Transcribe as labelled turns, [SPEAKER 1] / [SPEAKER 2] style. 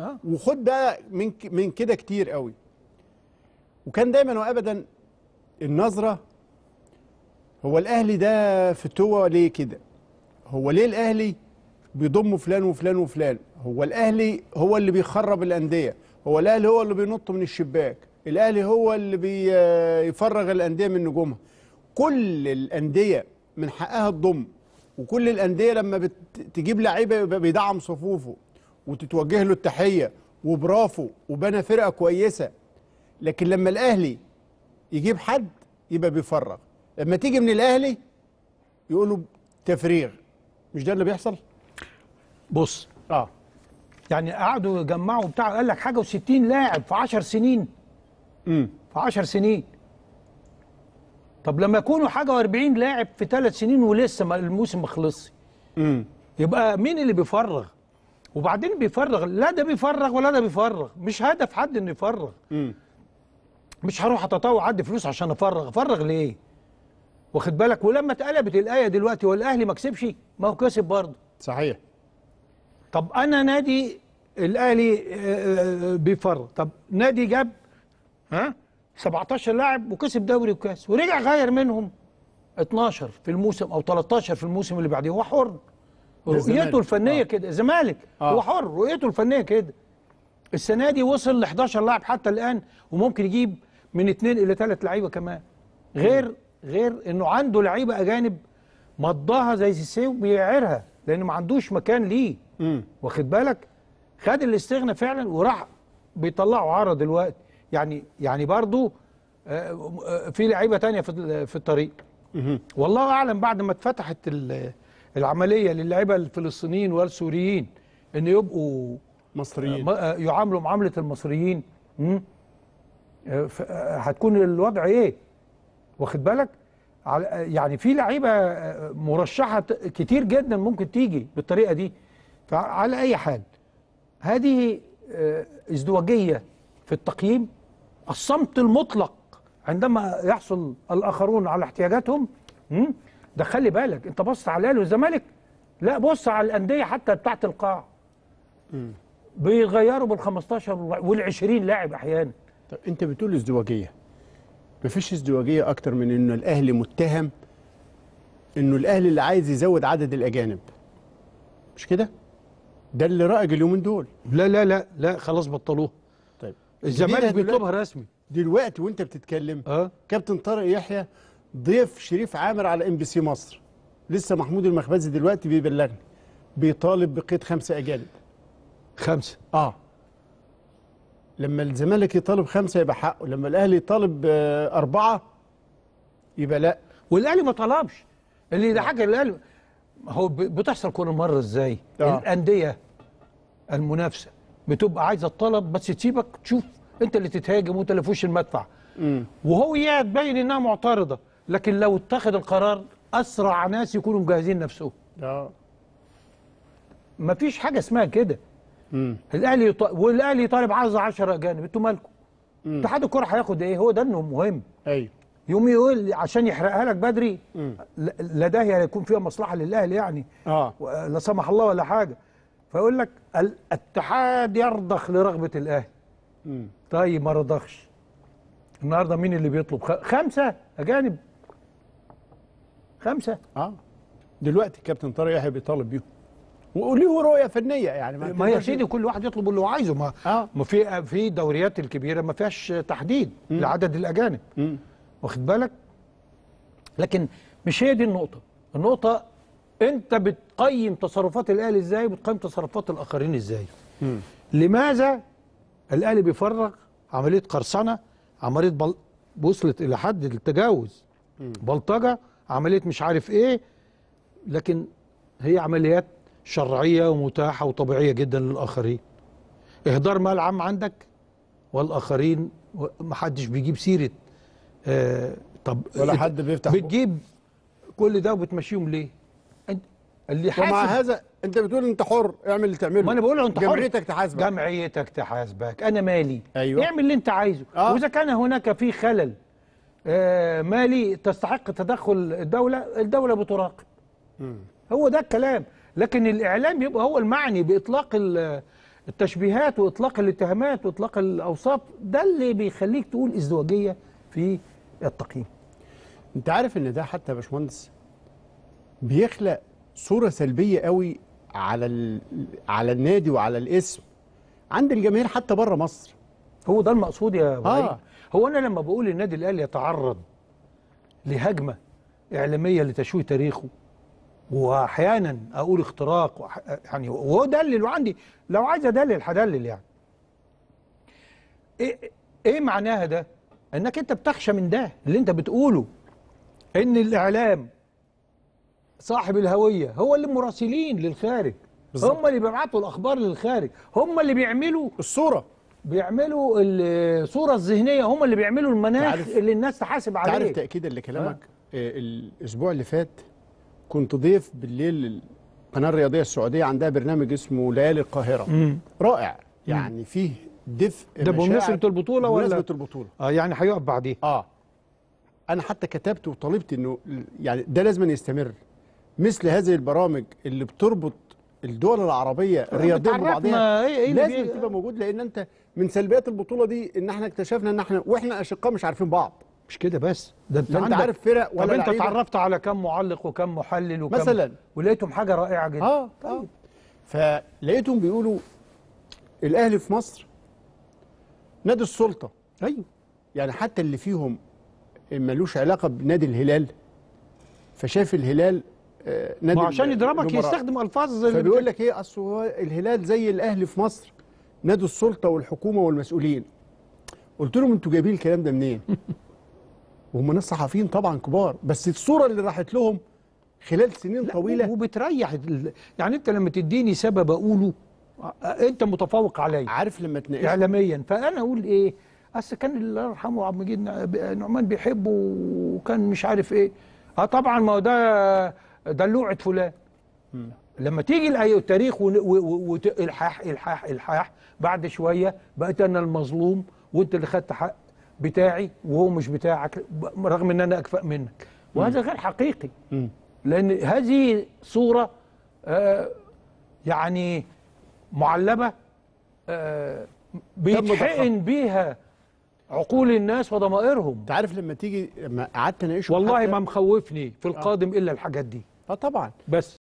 [SPEAKER 1] آه. وخد بقى من من كده كتير قوي وكان دايما وابدا النظره هو الاهلي ده فتوه ليه كده هو ليه الاهلي بيضم فلان وفلان وفلان هو الاهلي هو اللي بيخرب الانديه هو الاهلي هو اللي بينط من الشباك الاهلي هو اللي بيفرغ الانديه من نجومها كل الانديه من حقها الضم وكل الانديه لما بتجيب لعيبه بيدعم صفوفه وتتوجه له التحيه وبرافو وبنى فرقه كويسه لكن لما الاهلي يجيب حد يبقى بيفرغ لما تيجي من الاهلي يقولوا تفريغ مش ده اللي بيحصل بص اه يعني قعدوا
[SPEAKER 2] جمعوا بتاع قال لك حاجه و60 لاعب في 10 سنين امم في 10 سنين طب لما يكونوا حاجه و40 لاعب في ثلاث سنين ولسه الموسم ما خلصش امم يبقى مين اللي بيفرغ وبعدين بيفرغ لا ده بيفرغ ولا ده بيفرغ مش هدف حد انه يفرغ م. مش هروح اتطوع عد فلوس عشان افرغ افرغ ليه واخد بالك ولما اتقلبت الايه دلوقتي والاهلي ما كسبش ما هو كسب برضه صحيح طب انا نادي الاهلي آه، آه، آه، بيفرغ طب نادي جاب ها 17 لاعب وكسب دوري وكاس ورجع غير منهم 12 في الموسم او 13 في الموسم اللي بعديه هو حر رؤيته الفنيه آه. كده الزمالك آه. هو حر رؤيته الفنيه كده السنه دي وصل ل 11 لاعب حتى الان وممكن يجيب من اثنين الى ثلاث لعيبه كمان غير غير انه عنده لعيبه اجانب مضاها زي سيسي وبيعيرها لان ما عندوش مكان ليه واخد بالك خد الاستغنى فعلا وراح بيطلعوا عرض دلوقتي يعني يعني برضه آه، آه، في لعيبه تانية في الطريق والله اعلم بعد ما اتفتحت العمليه للاعيبه الفلسطينيين والسوريين ان يبقوا مصريين آه، آه، يعاملوا معامله المصريين آه، هتكون الوضع ايه واخد بالك يعني في لعيبه مرشحه كتير جدا ممكن تيجي بالطريقه دي فعلى اي حال هذه ازدواجيه في التقييم الصمت المطلق عندما يحصل الاخرون على احتياجاتهم ده خلي بالك انت بص على الاهلي والزمالك لا بص على الانديه حتى بتاعه القاع بيغيروا
[SPEAKER 1] بال 15 وال 20 لاعب احيانا طب انت بتقول ازدواجيه مفيش ازدواجيه اكتر من ان الاهلي متهم انه الاهلي اللي عايز يزود عدد الاجانب مش كده ده اللي رائج اليومين دول لا لا لا لا خلاص بطلوها طيب الزمالك بيطلبها رسمي دلوقتي وانت بتتكلم أه؟ كابتن طارق يحيى ضيف شريف عامر على ام بي سي مصر لسه محمود المخبزي دلوقتي بيبلغني بيطالب بقيد خمسه اجانب خمسه اه لما الزمالك يطالب خمسه يبقى حقه لما الاهلي يطالب آه اربعه يبقى لا والاهلي ما طلبش اللي حاجه الاهلي
[SPEAKER 2] هو بتحصل كل مره ازاي آه. الانديه المنافسه بتبقى عايزه الطلب بس تسيبك تشوف انت اللي تتهاجم وانت اللي في وش المدفع وهو تبين انها معترضه لكن لو اتخذ القرار اسرع ناس يكونوا مجهزين نفسهم اه مفيش حاجه اسمها كده الاهلي يط... والاهلي طالب عايز 10 اجانب انتوا مالكم اتحاد الكره هياخد ايه هو ده انه مهم ايوه يوم يقول عشان يحرقها لك بدري لا ده هيكون يعني فيها مصلحه للاهلي يعني آه. لا سمح الله ولا حاجه فيقول لك الاتحاد يرضخ لرغبه الاهلي طيب ما رضخش النهارده مين اللي بيطلب خمسه اجانب خمسة اه دلوقتي كابتن طارق يحيى بيطالب بيهم وليه رؤيه فنيه يعني ما, ما يا سيدي كل واحد يطلب اللي هو عايزه ما آه. ما في في الدوريات الكبيره ما فيهاش تحديد م. لعدد الاجانب م. واخد بالك لكن مش هي دي النقطه النقطه انت بتقيم تصرفات الاهلي ازاي وبتقيم تصرفات الاخرين ازاي م. لماذا الاهلي بيفرغ عمليه قرصنه عمليه بل... وصلت الى حد التجاوز بلطجه عمليه مش عارف ايه لكن هي عمليات شرعيه ومتاحه وطبيعيه جدا للاخرين اهدار مال عام عندك والاخرين محدش بيجيب سيره آه طب ولا حد بيفتح بتجيب كل ده وبتمشيهم ليه انت اللي حاسب ومع هذا
[SPEAKER 1] انت بتقول انت حر اعمل اللي تعمله ما انا بقول انت حر جمعيتك تحاسبك
[SPEAKER 2] جمعيتك تحاسبك انا مالي أيوة. اعمل اللي انت عايزه آه. واذا كان هناك في خلل آه، مالي تستحق تدخل الدولة الدولة بتراقب هو ده الكلام لكن الإعلام يبقى هو المعني بإطلاق التشبيهات وإطلاق الاتهامات وإطلاق الأوصاف ده اللي بيخليك تقول ازدواجية في
[SPEAKER 1] التقييم انت عارف ان ده حتى يا باشمهندس بيخلق صورة سلبية قوي على على النادي وعلى الاسم عند الجماهير حتى بره مصر هو ده المقصود يا ابو آه. هو انا لما بقول النادي الاهلي
[SPEAKER 2] يتعرض لهجمه اعلاميه لتشويه تاريخه واحيانا اقول اختراق يعني وهو دلل وعندي لو عايز ادلل هدلل يعني ايه ايه معناها ده انك انت بتخشى من ده اللي انت بتقوله ان الاعلام صاحب الهويه هو اللي مراسلين للخارج بالزبط. هم اللي بيبعتوا الاخبار للخارج هم اللي بيعملوا الصوره بيعملوا الصوره الذهنيه هم اللي بيعملوا المناخ اللي الناس
[SPEAKER 1] تحاسب عليه تعرف تاكيدا لكلامك آه، الاسبوع اللي فات كنت ضيف بالليل القناه الرياضيه السعوديه عندها برنامج اسمه ليالي القاهره مم. رائع يعني مم. فيه دفء ده بمناسبه البطوله ولا بمناسبه البطوله اه يعني هيقف بعديه اه انا حتى كتبت وطالبت انه يعني ده لازم يستمر مثل هذه البرامج اللي بتربط الدول العربيه الرياضيه ببعضها إيه- إيه لازم تبقى موجود لان انت من سلبيات البطوله دي ان احنا اكتشفنا ان احنا واحنا اشقاء مش عارفين بعض مش كده بس ده انت, انت عارف فرق ولا طب انت اتعرفت
[SPEAKER 2] على كم معلق وكم محلل وكم مثلا
[SPEAKER 1] ولقيتهم حاجه رائعه جدا اه, آه. طيب آه. فلقيتهم بيقولوا الاهلي في مصر نادي السلطه ايوه يعني حتى اللي فيهم ملوش علاقه بنادي الهلال فشاف الهلال آه، نادي عشان يضربك يستخدم الفاظ زي فبيقول لك ايه اصل هو الهلال زي الاهلي في مصر نادي السلطه والحكومه والمسؤولين قلت لهم انتوا جايبين الكلام ده منين وهم ناس صحفيين طبعا كبار بس الصوره اللي راحت لهم خلال سنين طويله
[SPEAKER 2] وبتريح يعني انت لما تديني سبب اقوله انت متفوق عليا عارف لما تناقش اعلاميا فانا اقول ايه اصل كان الله يرحمه عم جيد نعمان بيحبه وكان مش عارف ايه اه طبعا ما هو ده دلوعه فلان لما تيجي الايه والتاريخ والحاح الحاح الحاح بعد شويه بقيت انا المظلوم وانت اللي خدت حق بتاعي وهو مش بتاعك رغم ان انا اكفأ منك وهذا غير حقيقي لان هذه صوره آه، يعني معلبه آه، بيتحقن بيها عقول الناس وضمائرهم انت عارف لما تيجي لما قعدت اناقشه والله ما مخوفني في آه. القادم الا الحاجات دي اه طبعا بس